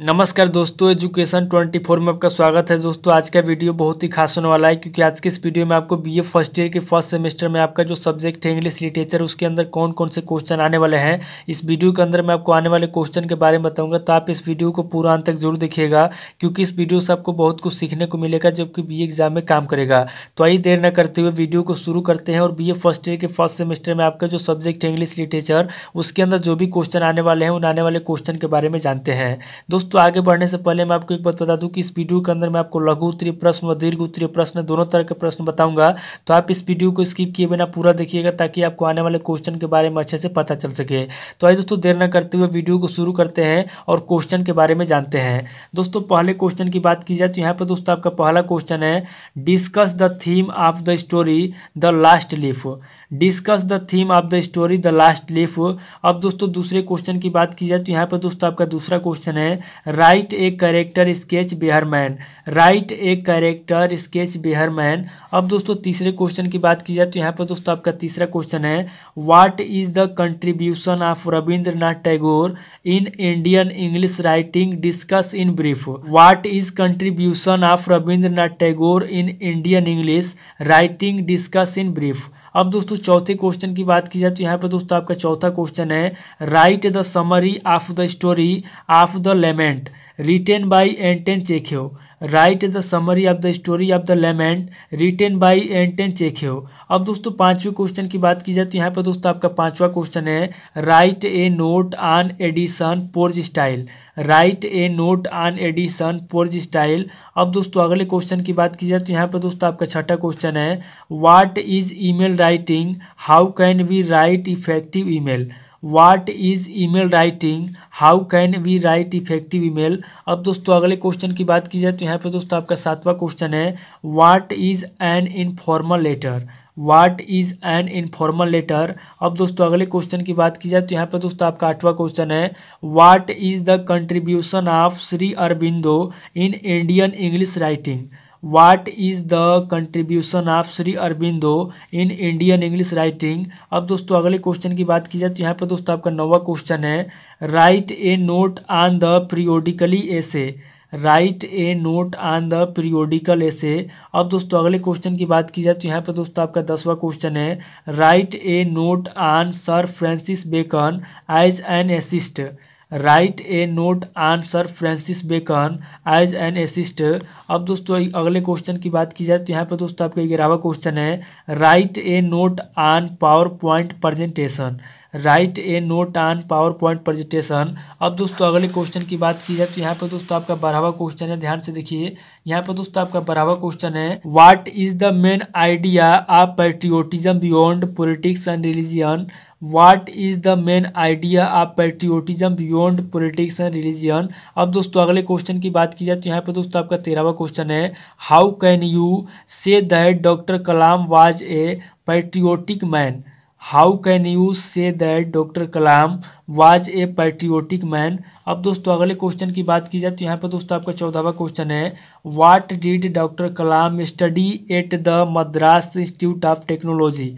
नमस्कार दोस्तों एजुकेशन 24 में आपका स्वागत है दोस्तों आज का वीडियो बहुत ही खास होने वाला है क्योंकि आज के इस वीडियो में आपको बीए फर्स्ट ईयर के फर्स्ट सेमेस्टर में आपका जो सब्जेक्ट है इंग्लिश लिटरेचर उसके अंदर कौन कौन से क्वेश्चन आने वाले हैं इस वीडियो के अंदर मैं आपको आने वाले क्वेश्चन के बारे में बताऊंगा तो आप इस वीडियो को पूरा अंत तक जरूर देखिएगा क्योंकि इस वीडियो से आपको बहुत कुछ सीखने को मिलेगा जबकि बी एग्जाम में काम करेगा तो आई देर न करते हुए वीडियो को शुरू करते हैं और बी फर्स्ट ईयर के फर्स्ट सेमेस्टर में आपका जो सब्जेक्ट है इंग्लिश लिटरेचर उसके अंदर जो भी क्वेश्चन आने वाले हैं उन आने वाले क्वेश्चन के बारे में जानते हैं दोस्तों दोस्तों आगे बढ़ने से पहले मैं आपको एक बात बता दूं कि इस वीडियो के अंदर मैं आपको लघु उत्तरीय प्रश्न और दीर्घ उत्तरीय प्रश्न दोनों तरह के प्रश्न बताऊंगा तो आप इस वीडियो को स्किप किए बिना पूरा देखिएगा ताकि आपको आने वाले क्वेश्चन के बारे में अच्छे से पता चल सके तो आइए दोस्तों देर न करते हुए वीडियो को शुरू करते हैं और क्वेश्चन के बारे में जानते हैं दोस्तों पहले क्वेश्चन की बात की जाए तो यहाँ पर दोस्तों आपका पहला क्वेश्चन है discuss the theme of the story the last leaf discuss the theme of the story the last leaf अब दोस्तों दूसरे क्वेश्चन की बात की जाए तो यहाँ पर दोस्तों आपका दूसरा क्वेश्चन है write a character sketch Bihar man write a character sketch Bihar man अब दोस्तों तीसरे क्वेश्चन की बात की जाए तो यहाँ पर दोस्तों आपका तीसरा क्वेश्चन है what is the contribution of Rabindranath Tagore in Indian English writing discuss in brief what is contribution of Rabindranath Tagore in Indian English writing discuss in brief अब दोस्तों चौथे क्वेश्चन की बात की जाए तो यहाँ पर दोस्तों आपका चौथा क्वेश्चन है write the summary of the story of the lament written by Anton Chekhov write is the summary of the story of the lament written by Anton Chekhov अब दोस्तों पांचवें क्वेश्चन की बात की जाए तो यहाँ पर दोस्तों आपका पांचवा क्वेश्चन है write a note on Addison prose style write a note on Addison prose style अब दोस्तों अगले क्वेश्चन की बात की जाए तो यहाँ पर दोस्तों आपका छठा क्वेश्चन है what is email writing how can we write effective email what is email writing how can we write effective email अब दोस्तों अगले क्वेश्चन की बात की जाए तो यहाँ पे दोस्तों आपका सातवां क्वेश्चन है what is an informal letter what is an informal letter अब दोस्तों अगले क्वेश्चन की बात की जाए तो यहाँ पे दोस्तों आपका आठवां क्वेश्चन है what is the contribution of Shri Aurobindo in Indian English writing what is the contribution of Shri Aurobindo in Indian English writing अब दोस्तों अगले क्वेश्चन की बात की जाए तो यहाँ पर दोस्तों आपका नौवा क्वेश्चन है write a note on the periodically essay write a note on the periodical essay अब दोस्तों अगले क्वेश्चन की बात की जाए तो यहाँ पर दोस्तों आपका दसवां क्वेश्चन है write a note on sir Francis Bacon as an essayist write a note on sir Francis Bacon as an essayist अब दोस्तों अगले क्वेश्चन की बात की जाए तो यहाँ पर दोस्तों आपका ग्यारहवा क्वेश्चन है write a note on power point presentation write a note on power point presentation अब दोस्तों अगले क्वेश्चन की बात की जाए तो यहाँ पर दोस्तों आपका बारहवा क्वेश्चन है ध्यान से देखिए यहाँ पर दोस्तों आपका बारहवा क्वेश्चन है what is the main idea of patriotism beyond politics and religion what is the main idea of patriotism beyond politics and religion अब दोस्तों अगले क्वेश्चन की बात की जाए तो यहाँ पर दोस्तों आपका तेरहवा क्वेश्चन है how can you say that doctor Kalam was a patriotic man how can you say that doctor Kalam was a patriotic man अब दोस्तों अगले क्वेश्चन की बात की जाए तो यहाँ पर दोस्तों आपका चौदहवा क्वेश्चन है what did doctor Kalam study at the Madras institute of technology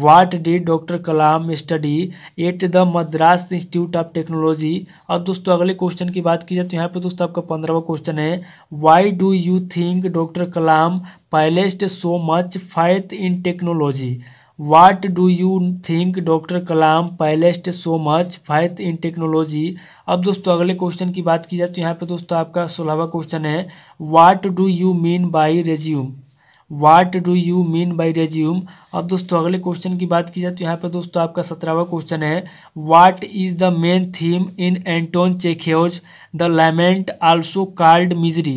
what did doctor Kalam study at the Madras institute of technology अब दोस्तों अगले क्वेश्चन की बात की जाए तो यहाँ पे दोस्तों आपका पंद्रहवा क्वेश्चन है why do you think doctor Kalam placed so much faith in technology what do you think doctor Kalam placed so much faith in technology अब दोस्तों अगले क्वेश्चन की बात की जाए तो यहाँ पे दोस्तों आपका सोलहवा क्वेश्चन है what do you mean by resume what do you mean by resume अब दोस्तों अगले क्वेश्चन की बात की जाए तो यहाँ पर दोस्तों आपका सत्रहवा क्वेश्चन है what is the main theme in Anton Chekhov's the lament also called misery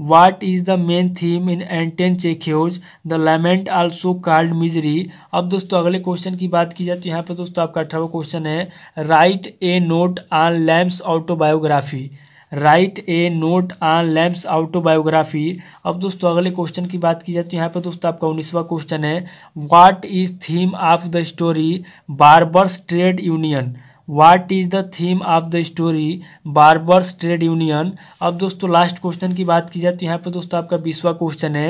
what is the main theme in Anton Chekhov's the lament also called misery अब दोस्तों अगले क्वेश्चन की बात की जाए तो यहाँ पर दोस्तों आपका अठारहवा क्वेश्चन है write a note on Lamb's autobiography write a note on Lamb's autobiography अब दोस्तों अगले क्वेश्चन की बात की जाए तो यहाँ पर दोस्तों आपका उन्नीसवा क्वेश्चन है what is theme of the story barber's trade union what is the theme of the story barber's trade union अब दोस्तों लास्ट क्वेश्चन की बात की जाए तो यहाँ पर दोस्तों आपका बीसवा क्वेश्चन है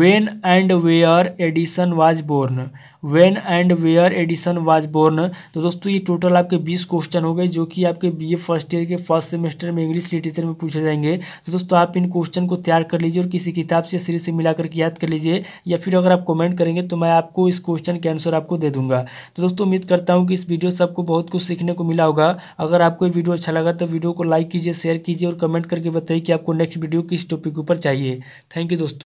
when and where Edison was born when and where Edison was born तो दोस्तों ये टोटल आपके बीस क्वेश्चन हो गए जो कि आपके बीए फर्स्ट ईयर के फर्स्ट सेमेस्टर में इंग्लिश लिटरेचर में पूछे जाएंगे तो दोस्तों आप इन क्वेश्चन को तैयार कर लीजिए और किसी किताब से सीरीज से मिलाकर याद कर लीजिए या फिर अगर आप कमेंट करेंगे तो मैं आपको इस क्वेश्चन के आंसर आपको दे दूंगा तो दोस्तों उम्मीद करता हूँ कि इस वीडियो से आपको बहुत कुछ सीखने देखने को मिला होगा अगर आपको ये वीडियो अच्छा लगा तो वीडियो को लाइक कीजिए शेयर कीजिए और कमेंट करके बताइए कि आपको नेक्स्ट वीडियो किस टॉपिक ऊपर चाहिए थैंक यू दोस्तों